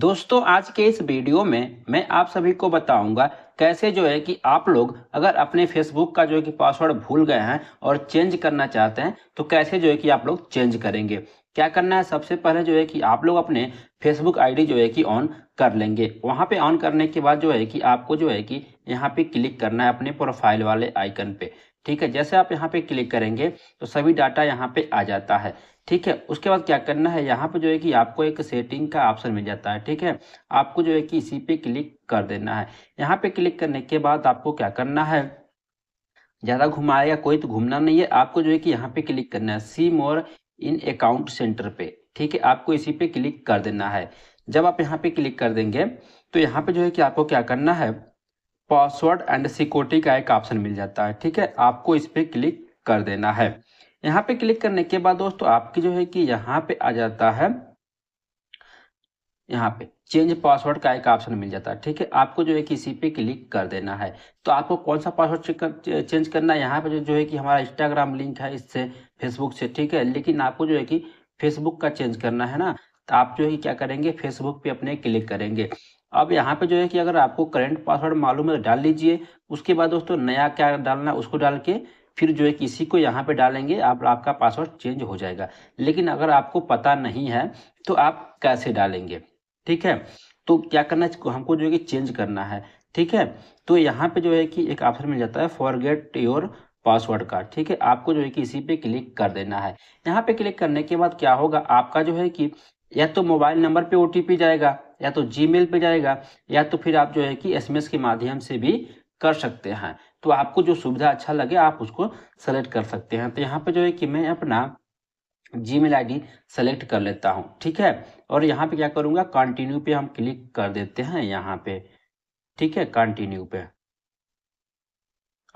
दोस्तों आज के इस वीडियो में मैं आप सभी को बताऊंगा कैसे जो है कि आप लोग अगर अपने फेसबुक का जो है कि पासवर्ड भूल गए हैं और चेंज करना चाहते हैं तो कैसे जो है कि आप लोग चेंज करेंगे क्या करना है सबसे पहले जो है कि आप लोग अपने फेसबुक आईडी जो है कि ऑन कर लेंगे वहाँ पे ऑन करने के बाद जो है कि आपको जो है कि यहाँ पे क्लिक करना है अपने प्रोफाइल वाले आइकन पे ठीक है जैसे आप यहाँ पे क्लिक करेंगे तो सभी डाटा यहाँ पे आ जाता है ठीक है उसके बाद क्या करना है यहाँ पे जो है कि आपको एक सेटिंग का ऑप्शन मिल जाता है ठीक है आपको जो है कि इसी पे क्लिक कर देना है यहाँ पे क्लिक करने के बाद आपको क्या करना है ज़्यादा घुमाएगा कोई तो घूमना नहीं है आपको जो है कि यहाँ पे क्लिक करना है सी मोर इन अकाउंट सेंटर पे ठीक है आपको इसी पे क्लिक कर देना है जब आप यहाँ पे क्लिक कर देंगे तो यहाँ पे जो है कि आपको क्या करना है पासवर्ड एंड सिक्योरिटी का एक ऑप्शन मिल जाता है ठीक है आपको इस पर क्लिक कर देना है यहाँ पे क्लिक करने के बाद दोस्तों आपकी जो है कि यहाँ पे आ जाता है यहाँ पे चेंज पासवर्ड का एक ऑप्शन मिल जाता है ठीक है आपको जो है कि इसी पे क्लिक कर देना है तो आपको कौन सा पासवर्ड कर, चेंज करना है यहाँ पे जो जो है कि हमारा इंस्टाग्राम लिंक है इससे फेसबुक से ठीक है लेकिन आपको जो है कि फेसबुक का चेंज करना है ना तो आप जो है क्या करेंगे फेसबुक पे अपने क्लिक करेंगे अब यहाँ पे जो है कि अगर आपको करंट पासवर्ड मालूम है तो डाल लीजिए उसके बाद दोस्तों नया क्या डालना है उसको डाल के फिर जो है किसी को यहाँ पे डालेंगे आप आपका पासवर्ड चेंज हो जाएगा लेकिन अगर आपको पता नहीं है तो आप कैसे डालेंगे ठीक है तो क्या करना है हमको जो है कि चेंज करना है ठीक है तो यहाँ पे जो है कि एक ऑप्शन मिल जाता है फॉरगेट योर पासवर्ड का ठीक है आपको जो है कि इसी पे क्लिक कर देना है यहाँ पे क्लिक करने के बाद क्या होगा आपका जो है कि या तो मोबाइल नंबर पे ओटीपी जाएगा या तो जीमेल पे जाएगा या तो फिर आप जो है कि एसएमएस के माध्यम से भी कर सकते हैं तो आपको जो सुविधा अच्छा लगे आप उसको सेलेक्ट कर सकते हैं तो यहाँ पे जो है कि मैं अपना जी मेल सेलेक्ट कर लेता हूँ ठीक है और यहाँ पे क्या करूँगा कंटिन्यू पे हम क्लिक कर देते हैं यहाँ पे ठीक है कंटिन्यू पे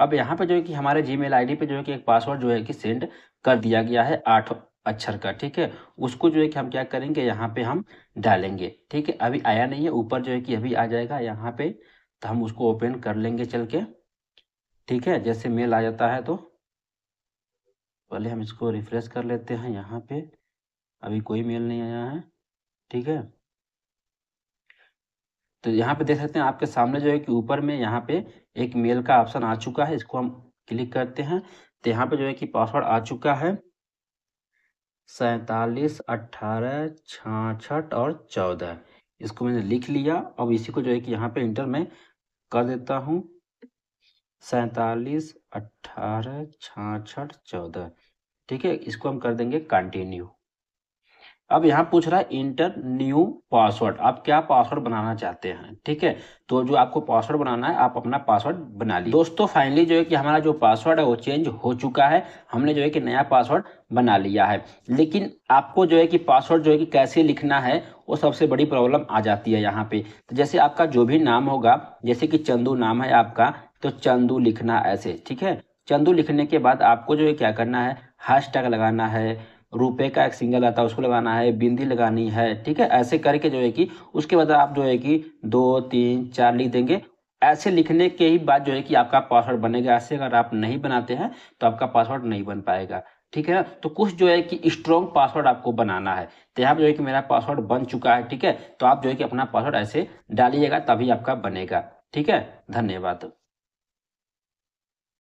अब यहाँ पे जो है कि हमारे जी मेल पे जो है कि एक पासवर्ड जो है कि सेंड कर दिया गया है आठ अक्षर का ठीक है उसको जो है कि हम क्या करेंगे यहाँ पे हम डालेंगे ठीक है अभी आया नहीं है ऊपर जो है कि अभी आ जाएगा यहाँ पे तो हम उसको ओपन कर लेंगे चल के ठीक है जैसे मेल आ जाता है तो पहले हम इसको रिफ्रेश कर लेते हैं यहाँ पे अभी कोई मेल नहीं आया है ठीक है तो यहाँ पे देख सकते हैं आपके सामने जो है कि ऊपर में यहाँ पे एक मेल का ऑप्शन आ चुका है इसको हम क्लिक करते हैं तो यहाँ पे जो है कि पासवर्ड आ चुका है सैतालीस अट्ठारह छाछठ और चौदह इसको मैंने लिख लिया अब इसी को जो है कि यहाँ पे इंटर में कर देता हूँ सैतालीस अट्ठारह छाछठ चौदह ठीक है इसको हम कर देंगे कंटिन्यू अब यहाँ पूछ रहा है इंटर न्यू पासवर्ड आप क्या पासवर्ड बनाना चाहते हैं ठीक है तो जो आपको पासवर्ड बनाना है आप अपना पासवर्ड बना लीजिए दोस्तों फाइनली जो है कि हमारा जो पासवर्ड है वो चेंज हो चुका है हमने जो है कि नया पासवर्ड बना लिया है लेकिन आपको जो है कि पासवर्ड जो है कि कैसे लिखना है वो सबसे बड़ी प्रॉब्लम आ जाती है यहाँ पे तो जैसे आपका जो भी नाम होगा जैसे कि चंदू नाम है आपका तो चंदू लिखना ऐसे ठीक है चंदू लिखने के बाद आपको जो है क्या करना है हैश टैग लगाना है रुपए का एक सिंगल आता है उसको लगाना है बिंदी लगानी है ठीक है ऐसे करके जो है कि उसके बाद आप जो है कि दो तीन चार लिख देंगे ऐसे लिखने के ही बाद जो है कि आपका पासवर्ड बनेगा ऐसे अगर आप नहीं बनाते हैं तो आपका पासवर्ड नहीं बन पाएगा ठीक है तो कुछ जो है कि स्ट्रॉन्ग पासवर्ड आपको बनाना है तो यहाँ जो है कि मेरा पासवर्ड बन चुका है ठीक है तो आप जो है कि अपना पासवर्ड ऐसे डालिएगा तभी आपका बनेगा ठीक है धन्यवाद